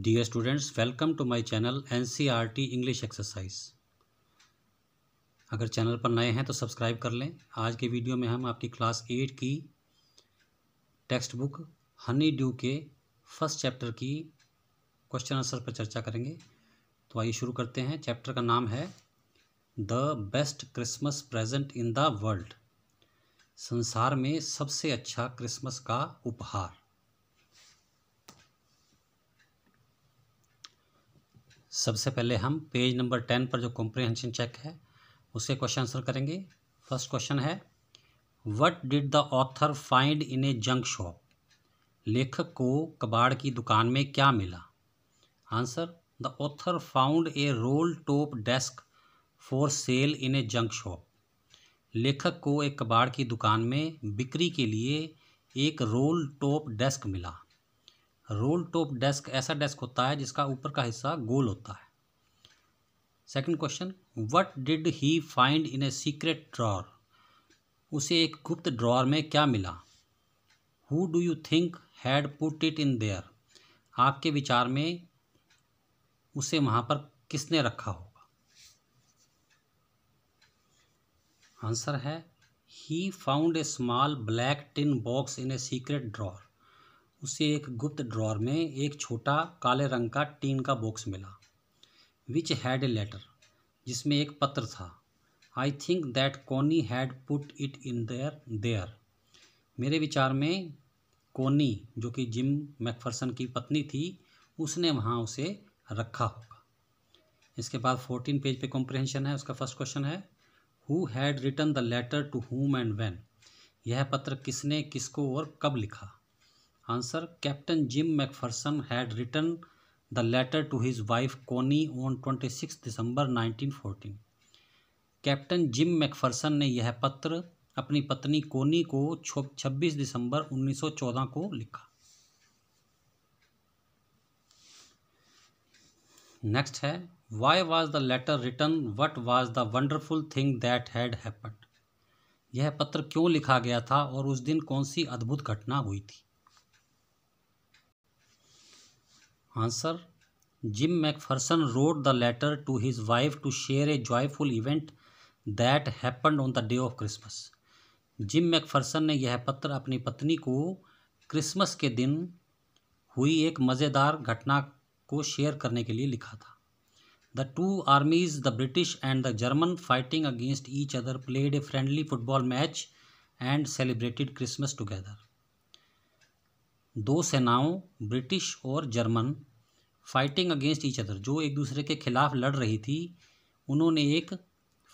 Dear students, welcome to my channel NCRT e English Exercise. अगर channel पर नए हैं तो सब्सक्राइब कर लें आज के वीडियो में हम आपकी क्लास एट की टेक्स्ट बुक हनी ड्यू के फर्स्ट चैप्टर की क्वेश्चन आंसर पर चर्चा करेंगे तो आइए शुरू करते हैं चैप्टर का नाम है the best Christmas present in the world संसार में सबसे अच्छा क्रिसमस का उपहार सबसे पहले हम पेज नंबर टेन पर जो कॉम्प्रिहेंशन चेक है उसके क्वेश्चन आंसर करेंगे फर्स्ट क्वेश्चन है what did the author find in a junk shop लेखक को कबाड़ की दुकान में क्या मिला answer the author found a roll top desk for sale in a junk shop लेखक को एक कबाड़ की दुकान में बिक्री के लिए एक रोल टॉप डेस्क मिला रोल टॉप डेस्क ऐसा डेस्क होता है जिसका ऊपर का हिस्सा गोल होता है second question what did he find in a secret drawer उसे एक गुप्त ड्रॉर में क्या मिला who do you think had put it in there आपके विचार में उसे वहां पर किसने रखा होगा आंसर है he found a small black tin box in a secret drawer उसे एक गुप्त ड्रॉर में एक छोटा काले रंग का टीन का बॉक्स मिला विच हैड ए लेटर जिसमें एक पत्र था I think that Connie had put it in there there मेरे विचार में कोनी जो कि जिम मैकफर्सन की पत्नी थी उसने वहाँ उसे रखा होगा इसके बाद फोर्टीन पेज पे कॉम्प्रहेंशन है उसका फर्स्ट क्वेश्चन है who had written the letter to whom and when यह पत्र किसने किसको और कब लिखा Captain Jim McPherson had written the letter to his wife wife on twenty 26 December 1914 Captain Jim McPherson ने यह पत्र अपनी पत्नी कोनी को 26 दिसंबर 1914 को लिखा नेक्स्ट है why was the letter written what was the wonderful thing that had happen यह पत्र क्यों लिखा गया था और उस दिन कौन सी अद्भुत घटना हुई थी answer Jim McPherson wrote the letter to his wife to share a joyful event that happened on the day of Christmas Jim McPherson ने यह पत्र अपनी पत्नी को क्रिसमस के दिन हुई एक मज़ेदार घटना को शेयर करने के लिए लिखा था the two armies the British and the German fighting against each other played a friendly football match and celebrated Christmas together दो सेनाओं ब्रिटिश और German fighting against each other जो एक दूसरे के खिलाफ लड़ रही थी उन्होंने एक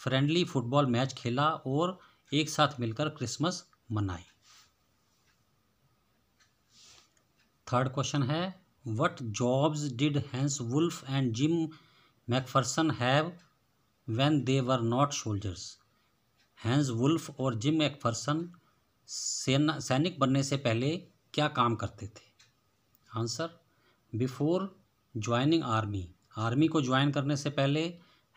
फ्रेंडली फुटबॉल मैच खेला और एक साथ मिलकर क्रिसमस मनाई थर्ड क्वेश्चन है what jobs did Hans Wolf and Jim McPherson have when they were not soldiers Hans Wolf और जिम मैकफर्सन सेना सैनिक बनने से पहले क्या काम करते थे answer before joining army army को ज्वाइन करने से पहले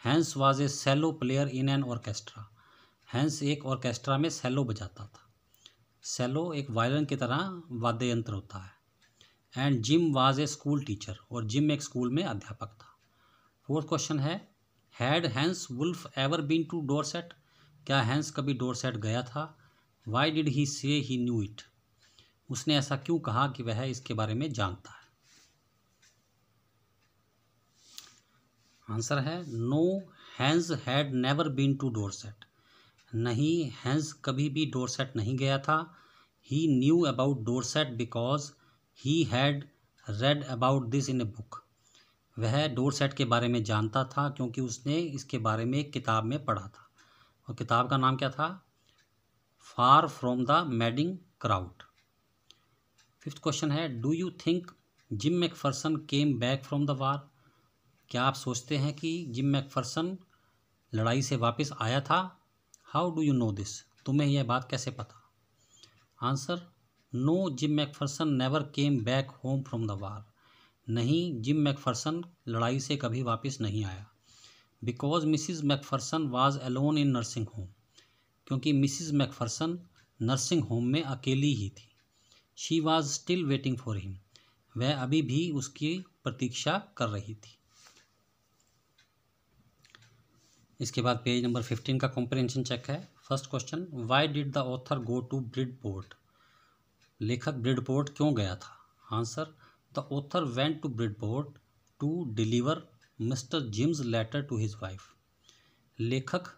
Hans was a cello player in an orchestra Hans एक ऑर्केस्ट्रा में सेलो बजाता था सेलो एक वायलिन की तरह वाद्य यंत्र होता है and Jim was a school teacher और जिम एक स्कूल में अध्यापक था फोर्थ क्वेश्चन है had Hans Wolf ever been to Dorset क्या हैंस कभी डोर सेट गया था वाई डिड ही से ही न्यू इट उसने ऐसा क्यों कहा कि वह इसके बारे में जानता है आंसर है no Hans had never been to Dorset नहीं हैंज कभी भी डोर सेट नहीं गया था he knew about Dorset because he had read about this in a book वह डोर सेट के बारे में जानता था क्योंकि उसने इसके बारे में एक किताब में पढ़ा था और किताब का नाम क्या था Far from the Madding Crowd fifth question है do you think Jim McPherson came back from the war क्या आप सोचते हैं कि जिम मैकफर्सन लड़ाई से वापस आया था how do you know this तुम्हें यह बात कैसे पता answer no Jim McPherson never came back home from the war नहीं जिम मैकफर्सन लड़ाई से कभी वापस नहीं आया because Mrs McPherson was alone in nursing home क्योंकि मिसिज मैकफर्सन नर्सिंग होम में अकेली ही थी she was still waiting for him वह अभी भी उसकी प्रतीक्षा कर रही थी इसके बाद पेज नंबर फिफ्टीन का कॉम्प्रेंशन चेक है first question why did the author go to Bridport लेखक ब्रिड पोर्ट क्यों गया था answer the author went to Bridport to deliver Mr Jim's letter to his wife लेखक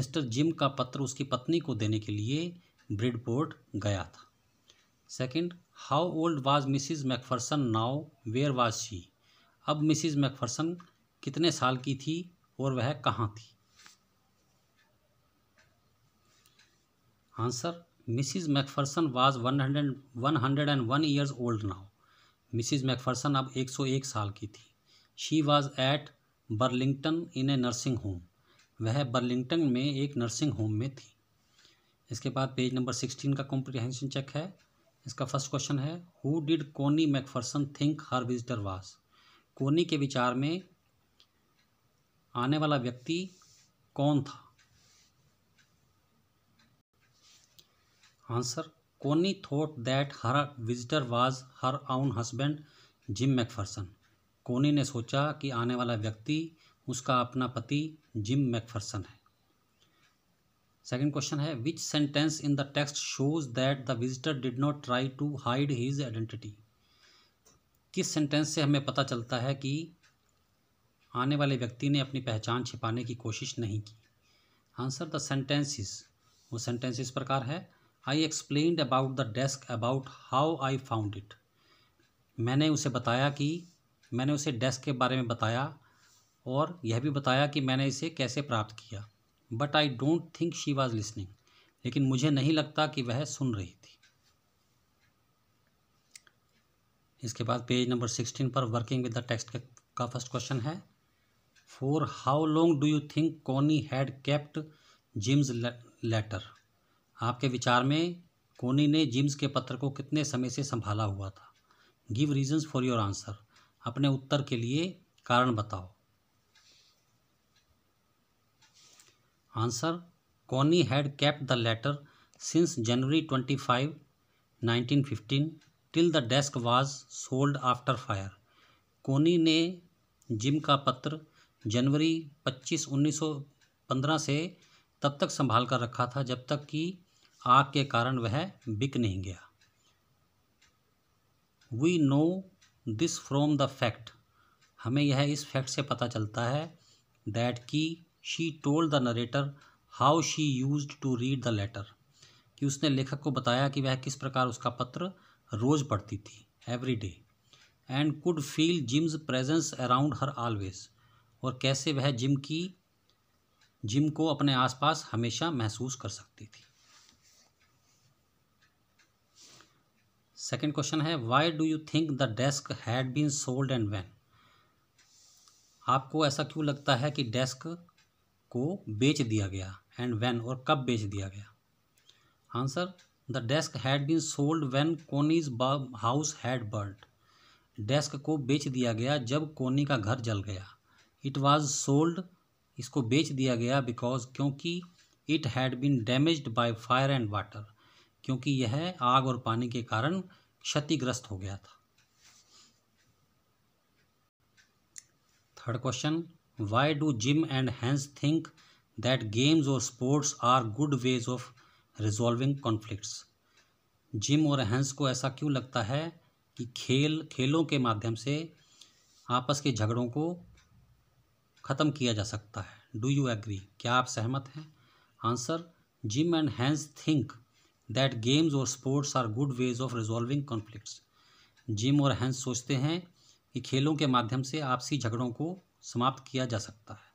Mr Jim का पत्र उसकी पत्नी को देने के लिए ब्रिडपोर्ट गया था second how old was Mrs McPherson now where was she अब मिसिज मैकफर्सन कितने साल की थी और वह कहाँ थी answer Mrs McPherson was one hundred one hundred and one years old now Mrs McPherson अब एक सौ एक साल की थी she was at Burlington in a nursing home वह बर्लिंगटन में एक नर्सिंग होम में थी इसके बाद पेज नंबर सिक्सटीन का कॉम्प्रिहेंशन चेक है इसका फर्स्ट क्वेश्चन है who did Connie McPherson think her visitor was Connie के विचार में आने वाला व्यक्ति कौन था answer Connie thought that her visitor was her own husband gym Macpherson कोनी ने सोचा कि आने वाला व्यक्ति उसका अपना पति जिम मैकफर्सन है सेकेंड क्वेश्चन है which sentence in the text shows that the visitor did not try to hide his identity किस सेंटेंस से हमें पता चलता है कि आने वाले व्यक्ति ने अपनी पहचान छिपाने की कोशिश नहीं की आंसर द सेंटेंसिस वो सेंटेंस इस प्रकार है I explain about the desk about how I found it मैंने उसे बताया कि मैंने उसे डेस्क के बारे में बताया और यह भी बताया कि मैंने इसे कैसे प्राप्त किया but I don't think she was listening लेकिन मुझे नहीं लगता कि वह सुन रही थी इसके बाद पेज नंबर सिक्सटीन पर वर्किंग विद द टेक्स्ट का फर्स्ट क्वेश्चन है for how long do you think Connie had kept Jim's letter आपके विचार में कोनी ने जिम्स के पत्र को कितने समय से संभाला हुआ था give reasons for your answer अपने उत्तर के लिए कारण बताओ answer Connie had kept the letter since January twenty five nineteen fifteen till the desk was sold after fire Connie ने जिम का पत्र जनवरी पच्चीस उन्नीस सौ पंद्रह से तब तक संभाल कर रखा था जब तक कि आग के कारण वह बिक नहीं गया we know this from the fact हमें यह इस फैक्ट से पता चलता है दैट की she told the narrator how she use to read the letter कि उसने लेखक को बताया कि वह किस प्रकार उसका पत्र रोज़ पढ़ती थी every day and could feel Jim's presence around her always और कैसे वह जिम की जिम को अपने आसपास हमेशा महसूस कर सकती थी सेकेंड क्वेश्चन है why do you think the desk had been sold and when आपको ऐसा क्यों लगता है कि डेस्क को बेच दिया गया एंड वैन और कब बेच दिया गया answer the desk had been sold when Connie's house had burnt desk को बेच दिया गया जब कोनी का घर जल गया इट वॉज सोल्ड इसको बेच दिया गया बिकॉज क्योंकि it had been damaged by fire and water क्योंकि यह आग और पानी के कारण क्षतिग्रस्त हो गया था third question why do Jim and Hans think that games और sports are good ways of resolving conflict Jim और हैंस को ऐसा क्यों लगता है कि खेल खेलों के माध्यम से आपस के झगड़ों को ख़त्म किया जा सकता है डू यू एग्री क्या आप सहमत हैं answer Jim and Hans think that games और sports are good ways of resolving conflicts Jim और हैंस सोचते हैं कि खेलों के माध्यम से आपसी झगड़ों को समाप्त किया जा सकता है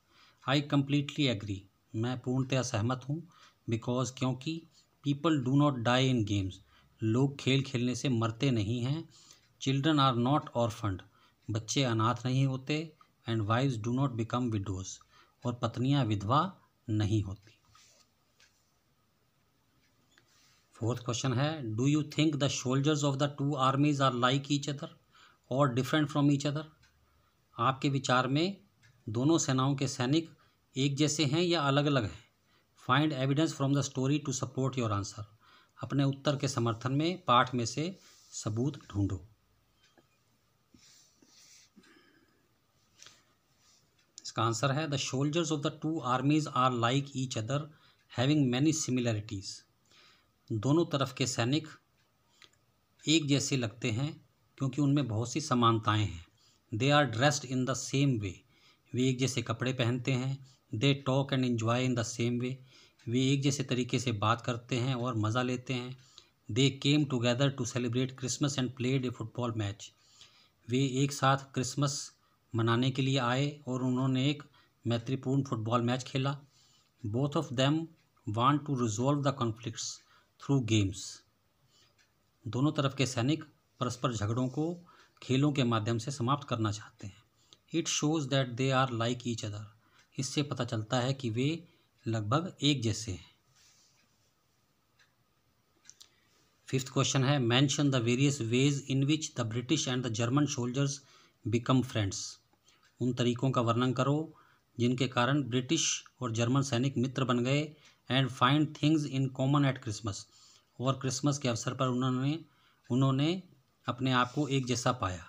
आई कम्प्लीटली एग्री मैं पूर्णतया सहमत हूँ बिकॉज क्योंकि people do not die in games लोग खेल खेलने से मरते नहीं हैं चिल्ड्रन आर नॉट ऑर्फंड बच्चे अनाथ नहीं होते and wife do not become widows और पत्नियां विधवा नहीं होती फोर्थ क्वेश्चन है do you think the soldiers of the two armies are like each other और डिफरेंट फ्रॉम ईच अदर आपके विचार में दोनों सेनाओं के सैनिक एक जैसे हैं या अलग अलग हैं find evidence from the story to support your answer अपने उत्तर के समर्थन में पाठ में से सबूत ढूंढो इसका आंसर है the soldiers of the two armies are like each other having many similarities दोनों तरफ के सैनिक एक जैसे लगते हैं क्योंकि उनमें बहुत सी समानताएं हैं they are dressed in the same way वे एक जैसे कपड़े पहनते हैं they talk and enjoy in the same way वे एक जैसे तरीके से बात करते हैं और मज़ा लेते हैं they came together to celebrate Christmas and played a football match वे एक साथ क्रिसमस मनाने के लिए आए और उन्होंने एक मैत्रीपूर्ण फुटबॉल मैच खेला both of them want to resolve the conflicts through games दोनों तरफ के सैनिक परस्पर झगड़ों को खेलों के माध्यम से समाप्त करना चाहते हैं it shows that they are like each other इससे पता चलता है कि वे लगभग एक जैसे हैं फिफ्थ क्वेश्चन है mention the various ways in which the British and the German soldiers become friends उन तरीकों का वर्णन करो जिनके कारण ब्रिटिश और जर्मन सैनिक मित्र बन गए and find things in common at Christmas और क्रिसमस के अवसर पर उन्होंने उन्होंने अपने आप को एक जैसा पाया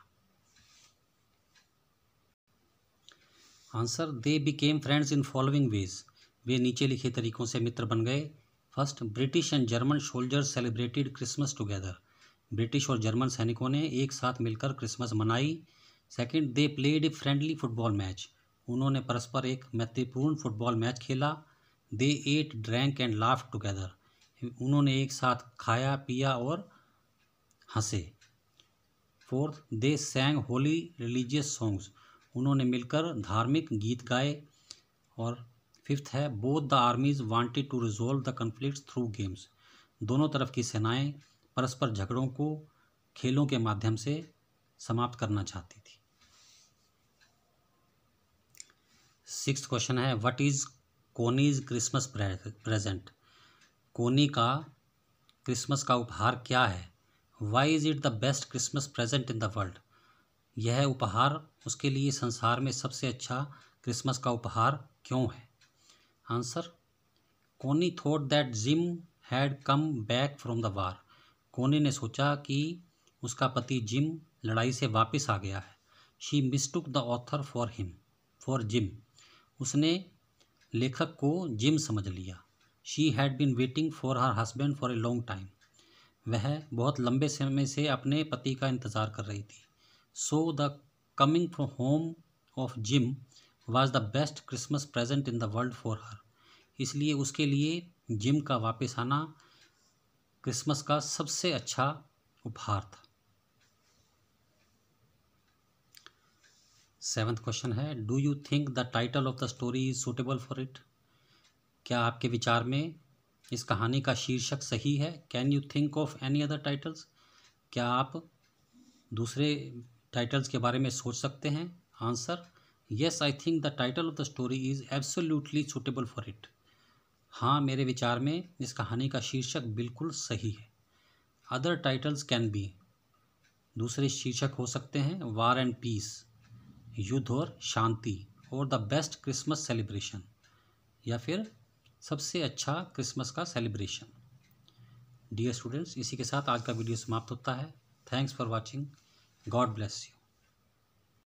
answer they became friends in following ways वे नीचे लिखे तरीकों से मित्र बन गए first British and German soldier celebrated Christmas together British और जर्मन सैनिकों ने एक साथ मिलकर क्रिसमस मनाई second they played a friendly football match उन्होंने परस्पर एक महत्वपूर्ण फुटबॉल मैच खेला they ate drank and laugh together उन्होंने एक साथ खाया पिया और हंसे fourth they sang holy religious songs उन्होंने मिलकर धार्मिक गीत गाए और फिफ्थ है both the armies wanted to resolve the conflict through games दोनों तरफ की सेनाएं परस्पर झगड़ों को खेलों के माध्यम से समाप्त करना चाहती थी सिक्स क्वेश्चन है what is Connie's Christmas present Connie का क्रिसमस का उपहार क्या है why is it the best Christmas present in the world यह उपहार उसके लिए संसार में सबसे अच्छा क्रिसमस का उपहार क्यों है answer Connie thought that Jim had come back from the war Connie ने सोचा कि उसका पति जिम लड़ाई से वापस आ गया है she took the author for him for Jim उसने लेखक को जिम समझ लिया she had been waiting for her husband for a long time वह बहुत लंबे समय से अपने पति का इंतज़ार कर रही थी so the coming from home of Jim was the best Christmas present in the world for her इसलिए उसके लिए जिम का वापस आना क्रिसमस का सबसे अच्छा उपहार था सेवन्थ क्वेश्चन है do you think the title of the story is suitable for it क्या आपके विचार में इस कहानी का शीर्षक सही है can you think of any other titles क्या आप दूसरे टाइटल्स के बारे में सोच सकते हैं answer yes I think the title of the story is absolutely suitable for it हाँ मेरे विचार में इस कहानी का शीर्षक बिल्कुल सही है अदर टाइटल्स कैन बी दूसरे शीर्षक हो सकते हैं वार एंड पीस युद्ध और शांति और द बेस्ट क्रिसमस सेलिब्रेशन या फिर सबसे अच्छा क्रिसमस का सेलिब्रेशन डियर स्टूडेंट्स इसी के साथ आज का वीडियो समाप्त होता है thanks for watching God bless you